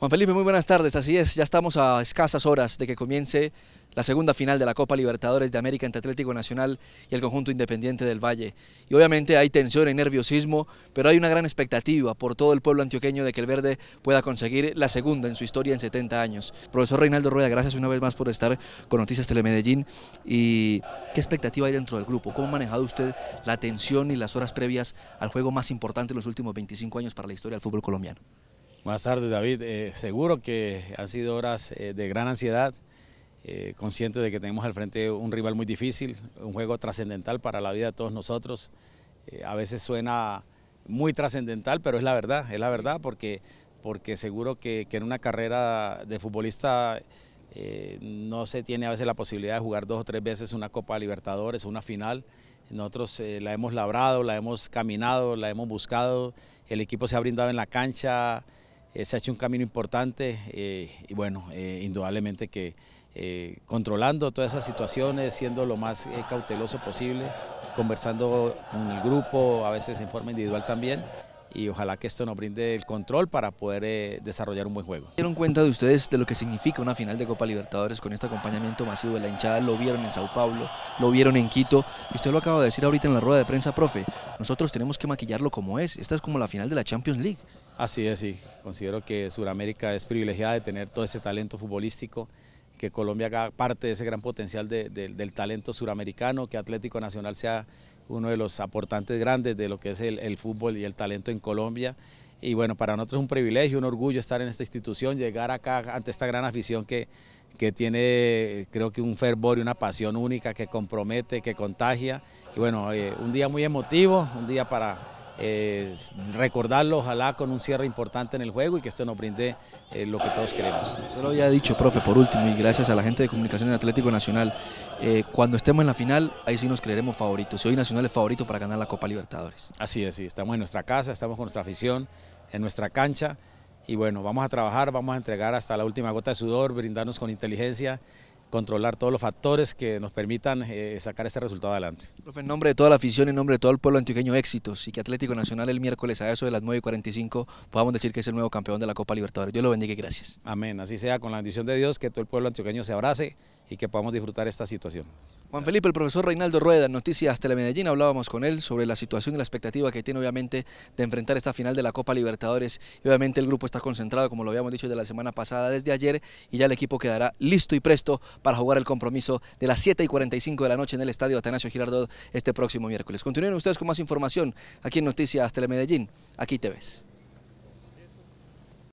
Juan Felipe, muy buenas tardes. Así es, ya estamos a escasas horas de que comience la segunda final de la Copa Libertadores de América entre Atlético Nacional y el conjunto independiente del Valle. Y obviamente hay tensión y nerviosismo, pero hay una gran expectativa por todo el pueblo antioqueño de que el Verde pueda conseguir la segunda en su historia en 70 años. Profesor Reinaldo Rueda, gracias una vez más por estar con Noticias Telemedellín. ¿Y qué expectativa hay dentro del grupo? ¿Cómo ha manejado usted la tensión y las horas previas al juego más importante en los últimos 25 años para la historia del fútbol colombiano? Buenas tardes, David. Eh, seguro que han sido horas eh, de gran ansiedad, eh, consciente de que tenemos al frente un rival muy difícil, un juego trascendental para la vida de todos nosotros. Eh, a veces suena muy trascendental, pero es la verdad, es la verdad, porque, porque seguro que, en una carrera de futbolista no se tiene a veces la posibilidad de jugar dos o tres veces una Copa Libertadores, una final. Nosotros la hemos labrado, la hemos caminado, la hemos buscado, el equipo se ha brindado en la cancha, eh, se ha hecho un camino importante eh, y bueno, eh, indudablemente que controlando todas esas situaciones, siendo lo más cauteloso posible, conversando con el grupo, a veces en forma individual también, y ojalá que esto nos brinde el control para poder desarrollar un buen juego. ¿Dieron cuenta de ustedes de lo que significa una final de Copa Libertadores con este acompañamiento masivo de la hinchada? Lo vieron en Sao Paulo, lo vieron en Quito, y usted lo acaba de decir ahorita en la rueda de prensa, profe, nosotros tenemos que maquillarlo como es, esta es como la final de la Champions League. Así es, sí. Considero que Sudamérica es privilegiada de tener todo ese talento futbolístico, que Colombia haga parte de ese gran potencial del talento suramericano, que Atlético Nacional sea uno de los aportantes grandes de lo que es el, fútbol y el talento en Colombia. Y bueno, para nosotros es un privilegio, un orgullo estar en esta institución, llegar acá ante esta gran afición que, que tiene creo que un fervor y una pasión única que compromete, que contagia. Y bueno, eh, un día muy emotivo, un día para recordarlo ojalá con un cierre importante en el juego y que esto nos brinde eh, lo que todos queremos. Yo lo había dicho, profe, por último, y gracias a la gente de comunicación Comunicaciones Atlético Nacional, eh, cuando estemos en la final, ahí sí nos creeremos favoritos. soy hoy Nacional es favorito para ganar la Copa Libertadores. Así es, estamos en nuestra casa, estamos con nuestra afición, en nuestra cancha, y bueno, vamos a trabajar, vamos a entregar hasta la última gota de sudor, brindarnos con inteligencia controlar todos los factores que nos permitan eh, sacar este resultado adelante. en nombre de toda la afición, en nombre de todo el pueblo antioqueño, éxitos y que Atlético Nacional el miércoles a eso de las 9.45 podamos decir que es el nuevo campeón de la Copa Libertadores. Dios lo bendiga y gracias. Amén, así sea, con la bendición de Dios, que todo el pueblo antioqueño se abrace y que podamos disfrutar esta situación. Juan Felipe, el profesor Reinaldo Rueda, en Noticias Telemedellín, hablábamos con él sobre la situación y la expectativa que tiene obviamente de enfrentar esta final de la Copa Libertadores. Y obviamente el grupo está concentrado, como lo habíamos dicho de la semana pasada, desde ayer, y ya el equipo quedará listo y presto para jugar el compromiso de las 7 y 45 de la noche en el Estadio Atanasio Girardot este próximo miércoles. Continúen ustedes con más información aquí en Noticias Telemedellín. Aquí te ves.